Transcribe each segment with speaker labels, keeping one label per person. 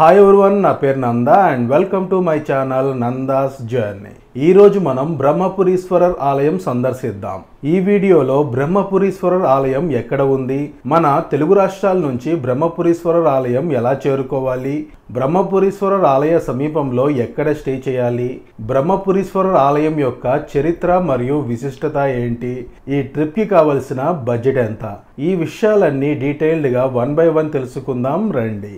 Speaker 1: hi everyone నా పేరు Nanda and welcome to my channel Nanda's journey ఈరోజు మనం బ్రహ్మపురీశ్వరర్ ఆలయం సందర్శిద్దాం ఈ వీడియోలో బ్రహ్మపురీశ్వరర్ ఆలయం ఎక్కడ ఉంది మన తెలుగు రాష్ట్రాల నుంచి బ్రహ్మపురీశ్వరర్ ఆలయం ఎలా చేరుకోవాలి బ్రహ్మపురీశ్వరర్ ఆలయ సమీపంలో ఎక్కడ స్టే చేయాలి బ్రహ్మపురీశ్వరర్ ఆలయం యొక్క చరిత్ర మరియు విశిష్టత ఏంటి ఈ ట్రిప్కి కావలసిన బడ్జెట్ ఎంత ఈ విషయాలన్నీ డీటెయిల్డ్గా వన్ బై వన్ తెలుసుకుందాం రండి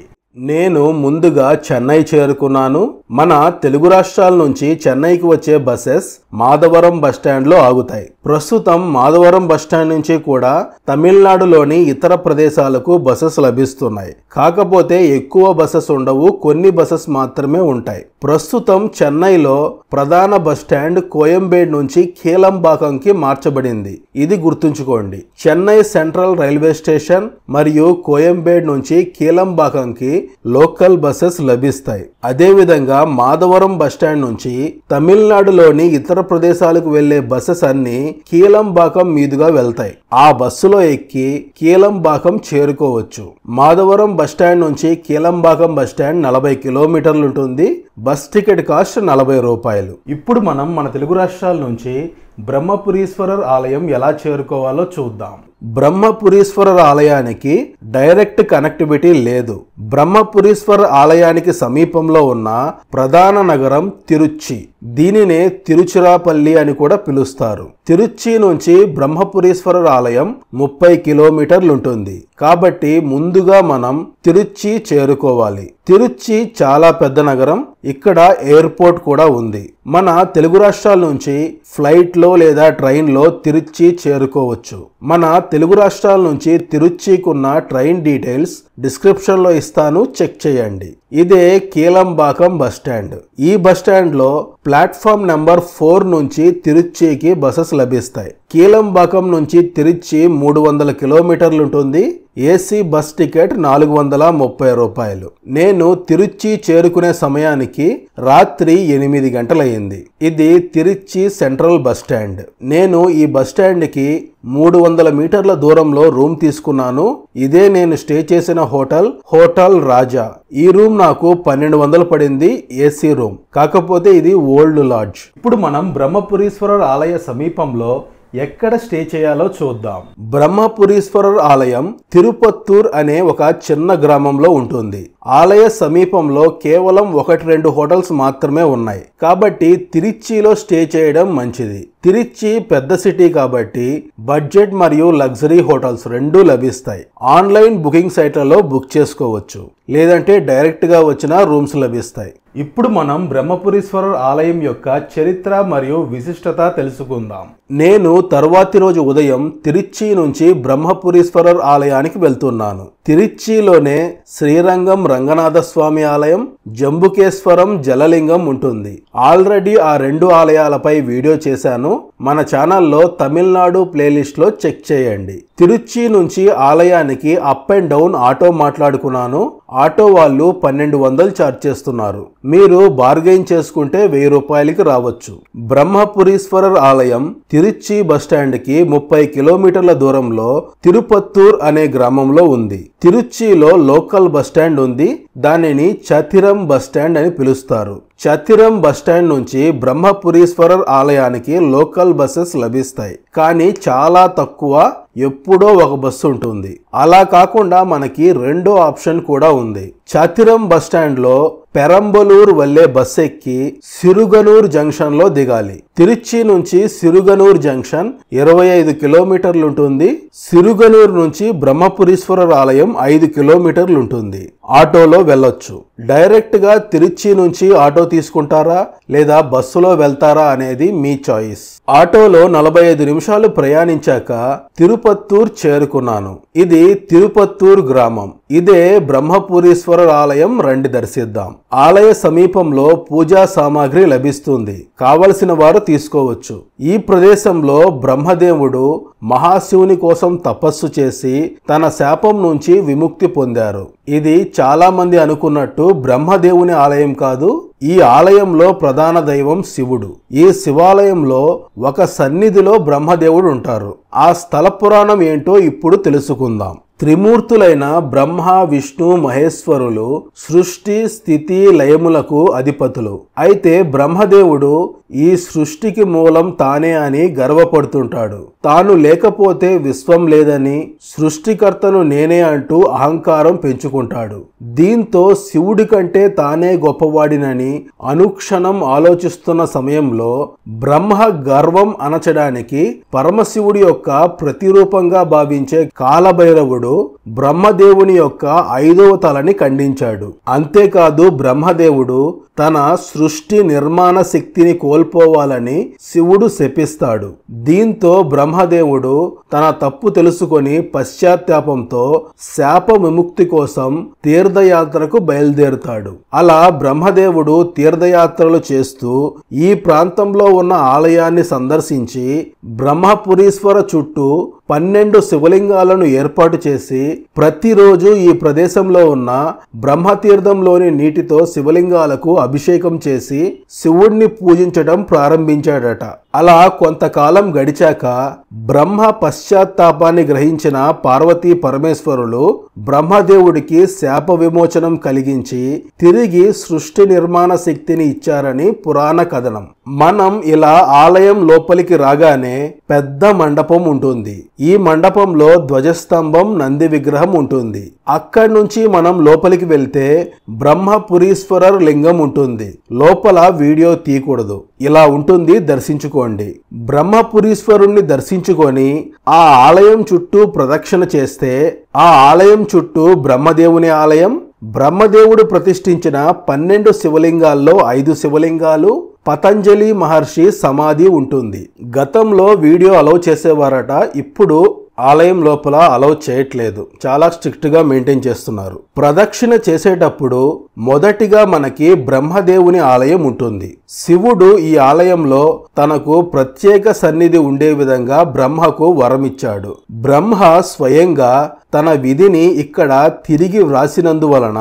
Speaker 1: నేను ముందుగా చెన్నై చేరుకున్నాను మన తెలుగు రాష్ట్రాల నుంచి చెన్నైకి వచ్చే బసెస్ మాధవరం బస్టాండ్లో ఆగుతాయి ప్రస్తుతం మాధవరం బస్టాండ్ నుంచి కూడా తమిళనాడులోని ఇతర ప్రదేశాలకు బసెస్ లభిస్తున్నాయి కాకపోతే ఎక్కువ బసెస్ ఉండవు కొన్ని బసెస్ మాత్రమే ఉంటాయి ప్రస్తుతం చెన్నైలో ప్రధాన బస్టాండ్ కోయంబేడ్ నుంచి కేలంబాకంకి మార్చబడింది ఇది గుర్తుంచుకోండి చెన్నై సెంట్రల్ రైల్వే స్టేషన్ మరియు కోయంబేడ్ నుంచి కేలంబాకంకి లోకల్ బస్సెస్ లభిస్తాయి అదేవిధంగా మాధవరం బస్టాండ్ నుంచి తమిళనాడులోని ఇతర ప్రదేశాలకు వెళ్లే బస్సెస్ అన్ని కీలంబాకం మీదుగా వెళ్తాయి ఆ బస్సులో ఎక్కి కీలంబాకం చేరుకోవచ్చు మాధవరం బస్టాండ్ నుంచి కీలంబాకం బస్టాండ్ నలభై కిలోమీటర్లు ఉంటుంది బస్ టికెట్ కాస్ట్ నలభై రూపాయలు ఇప్పుడు మనం మన తెలుగు రాష్ట్రాల నుంచి బ్రహ్మపురీశ్వరర్ ఆలయం ఎలా చేరుకోవాలో చూద్దాం బ్రహ్మపురీశ్వరర్ ఆలయానికి డైరెక్ట్ కనెక్టివిటీ లేదు బ్రహ్మపురీశ్వర ఆలయానికి సమీపంలో ఉన్న ప్రధాన నగరం తిరుచి దీనినే తిరుచిరాపల్లి అని కూడా పిలుస్తారు తిరుచి నుంచి బ్రహ్మపురీశ్వర ఆలయం ముప్పై కిలోమీటర్లుంటుంది కాబట్టి ముందుగా మనం తిరుచి చేరుకోవాలి తిరుచి చాలా పెద్ద నగరం ఇక్కడ ఎయిర్పోర్ట్ కూడా ఉంది మన తెలుగు రాష్ట్రాల నుంచి ఫ్లైట్లో లేదా ట్రైన్లో తిరుచి చేరుకోవచ్చు మన తెలుగు రాష్ట్రాల నుంచి తిరుచికున్న ట్రైన్ డీటెయిల్స్ డిస్క్రిప్షన్లో ఇస్తాం ఇస్తాను చెక్ చేయండి ఇదే కీలంబాకం బస్టాండ్ ఈ బస్టాండ్లో ప్లాట్ఫామ్ నెంబర్ ఫోర్ నుంచి తిరుచ్చికి బసెస్ లభిస్తాయి కీలంబాకం నుంచి తిరిచి మూడు వందల కిలోమీటర్లు ఉంటుంది ఏసీ బస్ టికెట్ నాలుగు వందల ముప్పై రూపాయలు నేను తిరుచి చేరుకునే సమయానికి రాత్రి ఎనిమిది గంటలయ్యింది ఇది తిరుచి సెంట్రల్ బస్ స్టాండ్ నేను ఈ బస్ స్టాండ్కి మూడు వందల మీటర్ల దూరంలో రూమ్ తీసుకున్నాను ఇదే నేను స్టే చేసిన హోటల్ హోటల్ రాజా ఈ రూమ్ నాకు పన్నెండు వందలు పడింది ఏసీ రూమ్ కాకపోతే ఇది ఓల్డ్ లాడ్జ్ ఇప్పుడు మనం బ్రహ్మపురీశ్వరర్ ఆలయ సమీపంలో ఎక్కడ స్టే చేయాలో చూద్దాం బ్రహ్మపురీశ్వరర్ ఆలయం తిరుపత్తూర్ అనే ఒక చిన్న గ్రామంలో ఉంటుంది ఆలయ సమీపంలో కేవలం ఒకటి రెండు హోటల్స్ మాత్రమే ఉన్నాయి కాబట్టి తిరిచ్చిలో స్టే చేయడం మంచిది తిరుచి పెద్ద సిటీ కాబట్టి బడ్జెట్ మరియు లగ్జరీ హోటల్స్ రెండూ లభిస్తాయి ఆన్లైన్ బుకింగ్ సైట్లలో బుక్ చేసుకోవచ్చు లేదంటే డైరెక్ట్గా వచ్చిన రూమ్స్ లభిస్తాయి ఇప్పుడు మనం బ్రహ్మపురీశ్వరర్ ఆలయం యొక్క చరిత్ర మరియు విశిష్టత తెలుసుకుందాం నేను తరువాతి రోజు ఉదయం తిరుచి నుంచి బ్రహ్మపురీశ్వరర్ ఆలయానికి వెళ్తున్నాను తిరుచిలోనే శ్రీరంగం రంగనాథ స్వామి ఆలయం జంబుకేశ్వరం జలలింగం ఉంటుంది ఆల్రెడీ ఆ రెండు ఆలయాలపై వీడియో చేశాను మన ఛానల్లో తమిళనాడు ప్లేలిస్ట్లో చెక్ చేయండి తిరుచి నుంచి ఆలయానికి అప్ అండ్ డౌన్ ఆటో మాట్లాడుకున్నాను ఆటో వాళ్ళు పన్నెండు వందలు చార్జ్ చేస్తున్నారు మీరు బార్గెయిన్ చేసుకుంటే వెయ్యి రూపాయలకి రావచ్చు బ్రహ్మపురీశ్వరర్ ఆలయం తిరు తిరుచి బస్టాండ్కి ముప్పై కిలోమీటర్ల దూరంలో తిరుపత్తూర్ అనే గ్రామంలో ఉంది తిరుచిలో లోకల్ బస్టాండ్ ఉంది దానిని చతిరం బస్టాండ్ అని పిలుస్తారు చతిరం బస్టాండ్ నుంచి బ్రహ్మపురీశ్వరర్ ఆలయానికి లోకల్ బస్సెస్ లభిస్తాయి కానీ చాలా తక్కువ ఎప్పుడో ఒక బస్సు ఉంటుంది అలా కాకుండా మనకి రెండో ఆప్షన్ కూడా ఉంది చతిరం బస్టాండ్లో పెరంబలూరు వల్లే బస్ ఎక్కి సిరుగనూర్ జంక్షన్ లో దిగాలి తిరుచి నుంచి సిరుగనూర్ జంక్షన్ ఇరవై ఐదు కిలోమీటర్లు ఉంటుంది సిరుగనూర్ నుంచి బ్రహ్మపురీశ్వరర్ ఆలయం ఐదు కిలోమీటర్లు ఉంటుంది ఆటోలో వెళ్ళొచ్చు డైరెక్ట్ గా తిరుచి నుంచి ఆటో తీసుకుంటారా లేదా బస్సులో వెళ్తారా అనేది మీ చాయిస్ ఆటోలో నలభై ఐదు నిమిషాలు ప్రయాణించాక తిరుపత్తూర్ చేరుకున్నాను ఇది తిరుపత్తూర్ గ్రామం ఇదే బ్రహ్మపురీశ్వరు ఆలయం రండి దర్శిద్దాం ఆలయ సమీపంలో పూజా సామాగ్రి లభిస్తుంది కావలసిన వారు తీసుకోవచ్చు ఈ ప్రదేశంలో బ్రహ్మదేవుడు మహాశివుని కోసం తపస్సు చేసి తన శాపం నుంచి విముక్తి పొందారు ఇది చాలా మంది అనుకున్నట్టు బ్రహ్మదేవుని ఆలయం కాదు ఈ ఆలయంలో ప్రధాన దైవం శివుడు ఈ శివాలయంలో ఒక సన్నిధిలో బ్రహ్మదేవుడు ఉంటారు ఆ స్థల పురాణం ఏంటో ఇప్పుడు తెలుసుకుందాం త్రిమూర్తులైన బ్రహ్మ విష్ణు మహేశ్వరులు సృష్టి స్థితి లయములకు అధిపతులు అయితే బ్రహ్మదేవుడు ఈ సృష్టికి మూలం తానే అని గర్వపడుతుంటాడు తాను లేకపోతే విశ్వం లేదని సృష్టికర్తను నేనే అంటూ అహంకారం పెంచుకుంటాడు దీంతో శివుడి కంటే తానే గొప్పవాడినని అనుక్షణం ఆలోచిస్తున్న సమయంలో బ్రహ్మ గర్వం అనచడానికి పరమశివుడి యొక్క ప్రతిరూపంగా భావించే కాలభైరవుడు బ్రహ్మదేవుని యొక్క ఐదవ తలని ఖండించాడు అంతేకాదు బ్రహ్మదేవుడు తన సృష్టి నిర్మాణ శక్తిని కోల్ కోల్పోవాలని శివుడు శపిస్తాడు దీంతో బ్రహ్మదేవుడు తన తప్పు తెలుసుకొని పశ్చాత్తాపంతో శాప విముక్తి కోసం తీర్థయాత్రకు బయలుదేరుతాడు అలా బ్రహ్మదేవుడు తీర్థయాత్రలు చేస్తూ ఈ ప్రాంతంలో ఉన్న ఆలయాన్ని సందర్శించి బ్రహ్మపురీశ్వర చుట్టూ పన్నెండు శివలింగాలను ఏర్పాటు చేసి ప్రతిరోజు ఈ ప్రదేశంలో ఉన్న బ్రహ్మతీర్థంలోని నీటితో శివలింగాలకు అభిషేకం చేసి శివుణ్ణి పూజించడం ప్రారంభించాడట అలా కొంతకాలం గడిచాక బ్రహ్మ పశ్చాత్తాపాన్ని గ్రహించిన పార్వతీ పరమేశ్వరులు బ్రహ్మదేవుడికి శాప విమోచనం కలిగించి తిరిగి సృష్టి నిర్మాణ శక్తిని ఇచ్చారని పురాణ కథనం మనం ఇలా ఆలయం లోపలికి రాగానే పెద్ద మండపం ఉంటుంది ఈ మండపంలో ధ్వజస్తంభం నంది విగ్రహం ఉంటుంది అక్కడి నుంచి మనం లోపలికి వెళ్తే బ్రహ్మపురీశ్వరర్ లింగం ఉంటుంది లోపల వీడియో తీయకూడదు ఇలా ఉంటుంది దర్శించుకోండి బ్రహ్మపురీశ్వరుణ్ణి దర్శించుకొని ఆ ఆలయం చుట్టూ ప్రదక్షిణ చేస్తే ఆ ఆలయం చుట్టూ బ్రహ్మదేవుని ఆలయం బ్రహ్మదేవుడు ప్రతిష్ఠించిన పన్నెండు శివలింగాల్లో ఐదు శివలింగాలు పతంజలి మహర్షి సమాధి ఉంటుంది గతంలో వీడియో అలౌ చేసేవారట ఇప్పుడు ఆలయం లోపల అలౌ చేయట్లేదు చాలా స్ట్రిక్ట్గా మెయింటైన్ చేస్తున్నారు ప్రదక్షిణ చేసేటప్పుడు మొదటిగా మనకి బ్రహ్మదేవుని ఆలయం ఉంటుంది శివుడు ఈ ఆలయంలో తనకు ప్రత్యేక సన్నిధి ఉండే విధంగా బ్రహ్మకు వరమిచ్చాడు బ్రహ్మ స్వయంగా తన విధిని ఇక్కడ తిరిగి వ్రాసినందువలన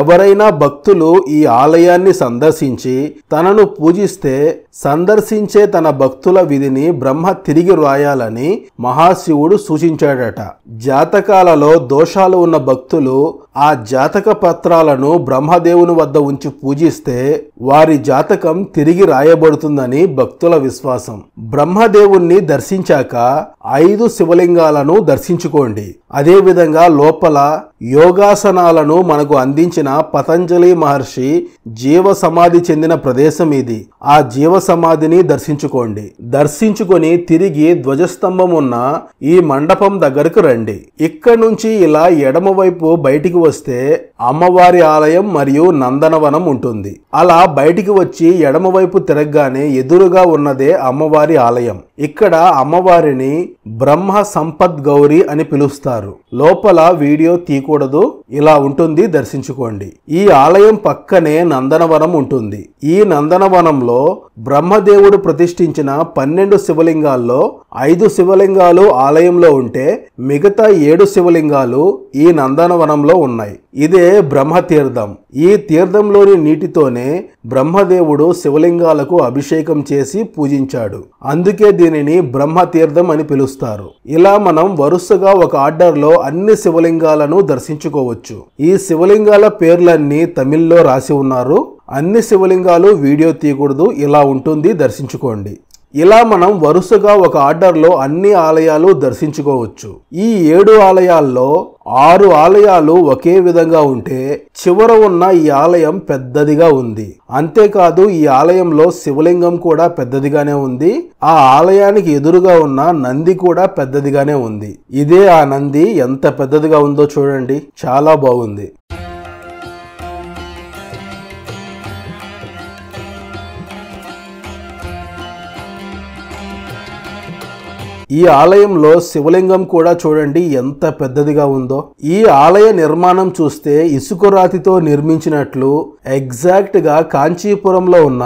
Speaker 1: ఎవరైనా భక్తులు ఈ ఆలయాన్ని సందర్శించి తనను పూజిస్తే సందర్శించే తన భక్తుల విధిని బ్రహ్మ తిరిగి వ్రాయాలని మహాశివుడు సూచించాడట జాతకాలలో దోషాలు ఉన్న భక్తులు ఆ జాతక పత్రాలను బ్రహ్మదేవుని వద్ద ఉంచి పూజిస్తే వారి జాతకం తిరిగి రాయబడుతుందని భక్తుల విశ్వాసం బ్రహ్మదేవుణ్ణి దర్శించాక ఐదు శివలింగాలను దర్శించుకోండి అదే అదేవిధంగా లోపల యోగాసనాలను మనకు అందించిన పతంజలి మహర్షి జీవ సమాధి చెందిన ప్రదేశం ఇది ఆ జీవ సమాధిని దర్శించుకోండి దర్శించుకొని తిరిగి ధ్వజస్తంభం ఉన్న ఈ మండపం దగ్గరకు రండి ఇక్కడ నుంచి ఇలా ఎడమవైపు బయటికి వస్తే అమ్మవారి ఆలయం మరియు నందనవనం ఉంటుంది అలా బయటికి వచ్చి ఎడమవైపు తిరగగానే ఎదురుగా ఉన్నదే అమ్మవారి ఆలయం ఇక్కడ అమ్మవారిని బ్రహ్మ సంపద్ గౌరి అని పిలుస్తారు లోపల వీడియో తీ What ఇలా ఉంటుంది దర్శించుకోండి ఈ ఆలయం పక్కనే నందనవనం ఉంటుంది ఈ నందనవనంలో బ్రహ్మదేవుడు ప్రతిష్ఠించిన పన్నెండు శివలింగాల్లో ఐదు శివలింగాలు ఆలయంలో ఉంటే మిగతా ఏడు శివలింగాలు ఈ నందనవనంలో ఉన్నాయి ఇదే బ్రహ్మతీర్థం ఈ తీర్థంలోని నీటితోనే బ్రహ్మదేవుడు శివలింగాలకు అభిషేకం చేసి పూజించాడు అందుకే దీనిని బ్రహ్మతీర్థం అని పిలుస్తారు ఇలా మనం వరుసగా ఒక ఆర్డర్లో అన్ని శివలింగాలను దర్శించుకోవచ్చు చూడవచ్చు ఈ శివలింగాల పేర్లన్నీ తమిళ్లో రాసి ఉన్నారు అన్ని శివలింగాలు వీడియో తీయకూడదు ఇలా ఉంటుంది దర్శించుకోండి ఇలా మనం వరుసగా ఒక ఆర్డర్లో అన్ని ఆలయాలు దర్శించుకోవచ్చు ఈ ఏడు ఆలయాల్లో ఆరు ఆలయాలు ఒకే విధంగా ఉంటే చివర ఉన్న ఈ ఆలయం పెద్దదిగా ఉంది అంతేకాదు ఈ ఆలయంలో శివలింగం కూడా పెద్దదిగానే ఉంది ఆ ఆలయానికి ఎదురుగా ఉన్న నంది కూడా పెద్దదిగానే ఉంది ఇదే ఆ నంది ఎంత పెద్దదిగా ఉందో చూడండి చాలా బాగుంది ఈ ఆలయంలో శివలింగం కూడా చూడండి ఎంత పెద్దదిగా ఉందో ఈ ఆలయ నిర్మాణం చూస్తే ఇసుక రాతితో నిర్మించినట్లు ఎగ్జాక్ట్ గా కాంచీపురంలో ఉన్న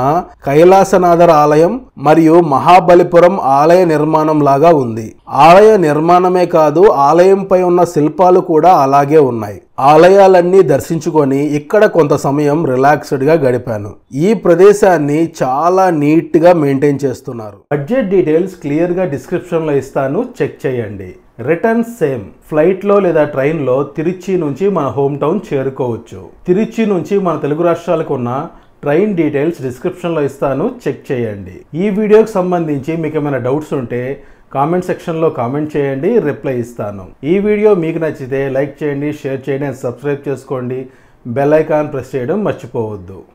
Speaker 1: కైలాసనాథర్ ఆలయం మరియు మహాబలిపురం ఆలయ నిర్మాణం లాగా ఉంది ఆలయ నిర్మాణమే కాదు ఆలయంపై ఉన్న శిల్పాలు కూడా అలాగే ఉన్నాయి ఆలయాలన్నీ దర్శించుకొని ఇక్కడ కొంత సమయం రిలాక్స్డ్గా గడిపాను ఈ ప్రదేశాన్ని చాలా నీట్గా మెయింటైన్ చేస్తున్నారు బడ్జెట్ డీటెయిల్స్ క్లియర్గా డిస్క్రిప్షన్లో ఇస్తాను చెక్ చేయండి రిటర్న్ సేమ్ ఫ్లైట్లో లేదా ట్రైన్లో తిరుచి నుంచి మన హోమ్ టౌన్ చేరుకోవచ్చు తిరుచి నుంచి మన తెలుగు రాష్ట్రాలకు ఉన్న ట్రైన్ డీటెయిల్స్ డిస్క్రిప్షన్లో ఇస్తాను చెక్ చేయండి ఈ వీడియోకి సంబంధించి మీకు ఏమైనా డౌట్స్ ఉంటే కామెంట్ సెక్షన్లో కామెంట్ చేయండి రిప్లై ఇస్తాను ఈ వీడియో మీకు నచ్చితే లైక్ చేయండి షేర్ చేయండి అండ్ సబ్స్క్రైబ్ చేసుకోండి బెల్ ఐకాన్ ప్రెస్ చేయడం మర్చిపోవద్దు